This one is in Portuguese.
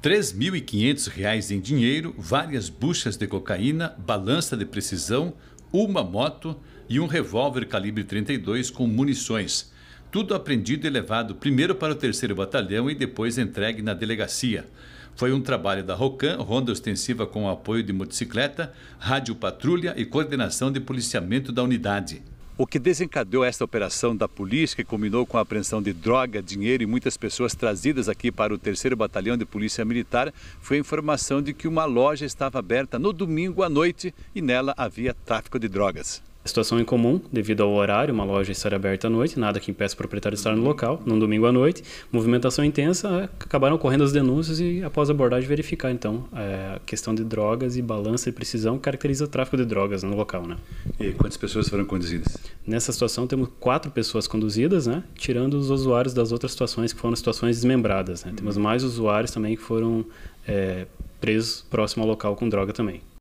R$ 3.500 em dinheiro, várias buchas de cocaína, balança de precisão, uma moto e um revólver calibre 32 com munições. Tudo apreendido e levado primeiro para o terceiro batalhão e depois entregue na delegacia. Foi um trabalho da ROCAN, ronda ostensiva com apoio de motocicleta, rádio patrulha e coordenação de policiamento da unidade. O que desencadeou esta operação da polícia, que combinou com a apreensão de droga, dinheiro e muitas pessoas trazidas aqui para o 3 Batalhão de Polícia Militar, foi a informação de que uma loja estava aberta no domingo à noite e nela havia tráfico de drogas. Situação incomum, devido ao horário, uma loja estar aberta à noite, nada que impeça o proprietário de estar no local, num domingo à noite. Movimentação intensa, é, acabaram ocorrendo as denúncias e, após a abordagem, verificar. Então, é, a questão de drogas e balança e precisão caracteriza o tráfico de drogas né, no local, né? E quantas pessoas foram conduzidas? Nessa situação, temos quatro pessoas conduzidas, né? Tirando os usuários das outras situações, que foram situações desmembradas, né? Temos uhum. mais usuários também que foram é, presos próximo ao local com droga também.